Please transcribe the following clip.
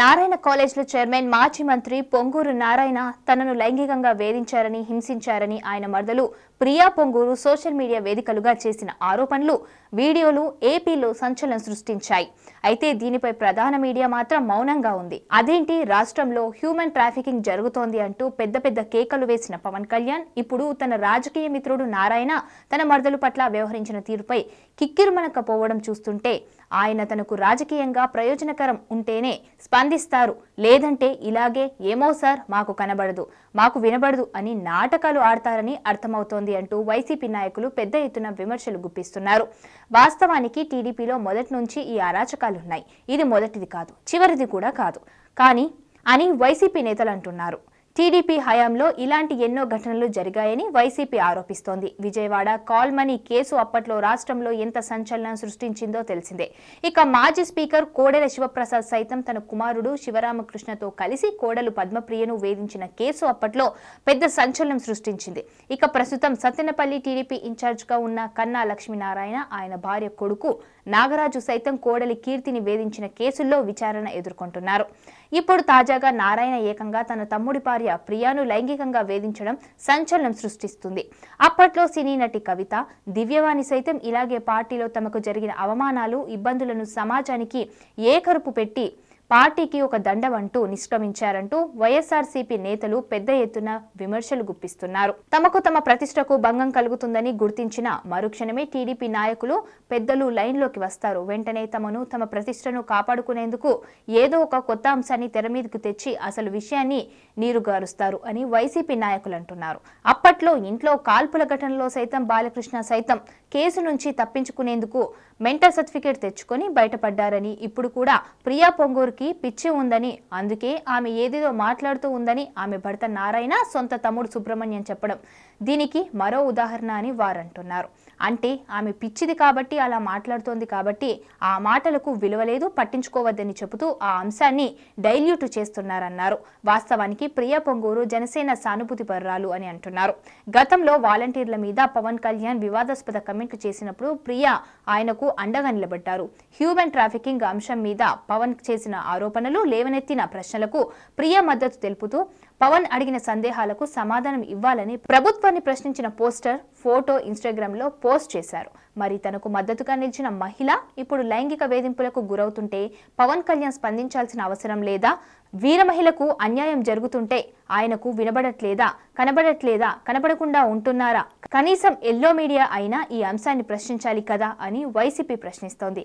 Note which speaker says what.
Speaker 1: నారాయణ కాలేజ్లో చైర్మన్ మాజీ మంత్రి పొంగూరు నారాయణ తనను లైంగికంగా వేధించారని హింసించారని ఆయన మరదలు ప్రియా పొంగూరు సోషల్ మీడియా వేదికలుగా చేసిన ఆరోపణలు వీడియోలు ఏపీలో సంచలనం సృష్టించాయి అయితే దీనిపై ప్రధాన మీడియా మాత్రం మౌనంగా ఉంది అదేంటి రాష్ట్రంలో హ్యూమన్ ట్రాఫికింగ్ జరుగుతోంది అంటూ పెద్ద పెద్ద కేకలు వేసిన పవన్ కళ్యాణ్ ఇప్పుడు తన రాజకీయ మిత్రుడు నారాయణ తన మరదలు పట్ల వ్యవహరించిన తీరుపై కిక్కిరుమనకపోవడం చూస్తుంటే ఆయన తనకు రాజకీయంగా ప్రయోజనకరం ఉంటేనే స్పందిస్తారు లేదంటే ఇలాగే ఏమో సార్ మాకు కనబడదు మాకు వినబడదు అని నాటకాలు ఆడతారని అర్థమవుతోంది చేస్తోంది అంటూ వైసీపీ నాయకులు పెద్ద ఎత్తున విమర్శలు గుప్పిస్తున్నారు వాస్తవానికి టీడీపీలో మొదటి నుంచి ఈ అరాచకాలున్నాయి ఇది మొదటిది కాదు చివరిది కూడా కాదు కానీ అని వైసీపీ నేతలు అంటున్నారు టీడీపీ హయాంలో ఇలాంటి ఎన్నో ఘటనలు జరిగాయని వైసీపీ ఆరోపిస్తోంది విజయవాడ కాల్ మనీ కేసు అప్పట్లో రాష్ట్రంలో ఎంత సంచలనం సృష్టించిందో తెలిసిందే ఇక మాజీ స్పీకర్ కోడెల శివప్రసాద్ సైతం తన కుమారుడు శివరామకృష్ణతో కలిసి కోడలు పద్మప్రియను వేధించిన కేసు అప్పట్లో పెద్ద సంచలనం సృష్టించింది ఇక ప్రస్తుతం సత్తెనపల్లి టీడీపీ ఇన్ఛార్జ్గా ఉన్న కన్నా లక్ష్మీనారాయణ ఆయన భార్య కొడుకు నాగరాజు సైతం కోడలి కీర్తిని వేధించిన కేసుల్లో విచారణ ఎదుర్కొంటున్నారు ఇప్పుడు తాజాగా నారాయణ ఏకంగా తన తమ్ముడి భార్య ప్రియాను లైంగికంగా వేధించడం సంచలనం సృష్టిస్తుంది అప్పట్లో సినీ నటి కవిత దివ్యవాణి సైతం ఇలాగే పార్టీలో తమకు జరిగిన అవమానాలు ఇబ్బందులను సమాజానికి ఏకరుపు పెట్టి పార్టీకి ఒక దండం అంటూ నిష్క్రమించారంటూ వైఎస్ఆర్సీపీ నేతలు పెద్ద ఎత్తున విమర్శలు గుప్పిస్తున్నారు తమకు తమ ప్రతిష్టకు భంగం కలుగుతుందని గుర్తించిన మరుక్షణమే టీడీపీ నాయకులు పెద్దలు లైన్లోకి వస్తారు వెంటనే తమను తమ ప్రతిష్టను కాపాడుకునేందుకు ఏదో ఒక కొత్త అంశాన్ని తెర మీదకు తెచ్చి అసలు విషయాన్ని నీరుగారుస్తారు అని వైసీపీ నాయకులు అంటున్నారు అప్పట్లో ఇంట్లో కాల్పుల ఘటనలో సైతం బాలకృష్ణ సైతం కేసు నుంచి తప్పించుకునేందుకు మెంటల్ సర్టిఫికేట్ తెచ్చుకొని బయటపడ్డారని ఇప్పుడు కూడా ప్రియా పొంగూరు కూతురికి పిచ్చి ఉందని అందుకే ఆమె ఏదేదో మాట్లాడుతూ ఉందని ఆమె భర్త నారాయణ సొంత తమ్ముడు సుబ్రహ్మణ్యం చెప్పడం దీనికి మరో ఉదాహరణ అని వారంటున్నారు అంటే ఆమె పిచ్చిది కాబట్టి అలా మాట్లాడుతోంది కాబట్టి ఆ మాటలకు విలువలేదు పట్టించుకోవద్దని చెబుతూ ఆ అంశాన్ని డైల్యూట్ చేస్తున్నారన్నారు వాస్తవానికి ప్రియ పొంగూరు జనసేన సానుభూతి పర్రాలు అని అంటున్నారు గతంలో వాలంటీర్ల మీద పవన్ కళ్యాణ్ వివాదాస్పద కమెంట్లు చేసినప్పుడు ప్రియ ఆయనకు అండగా నిలబడ్డారు హ్యూమన్ ట్రాఫికింగ్ అంశం మీద పవన్ చేసిన ఆరోపణలు లేవనెత్తిన ప్రశ్నలకు ప్రియ మద్దతు తెలుపుతూ పవన్ అడిగిన సందేహాలకు సమాధానం ఇవ్వాలని ప్రభుత్వాన్ని ప్రశ్నించిన పోస్టర్ ఫోటో ఇన్స్టాగ్రామ్లో పోస్ట్ చేశారు మరి తనకు మద్దతుగా నిలిచిన మహిళ ఇప్పుడు లైంగిక వేధింపులకు గురవుతుంటే పవన్ కళ్యాణ్ స్పందించాల్సిన అవసరం లేదా వీర మహిళకు అన్యాయం జరుగుతుంటే ఆయనకు వినబడట్లేదా కనబడట్లేదా కనబడకుండా ఉంటున్నారా కనీసం ఎల్లో మీడియా అయినా ఈ అంశాన్ని ప్రశ్నించాలి కదా అని వైసీపీ ప్రశ్నిస్తోంది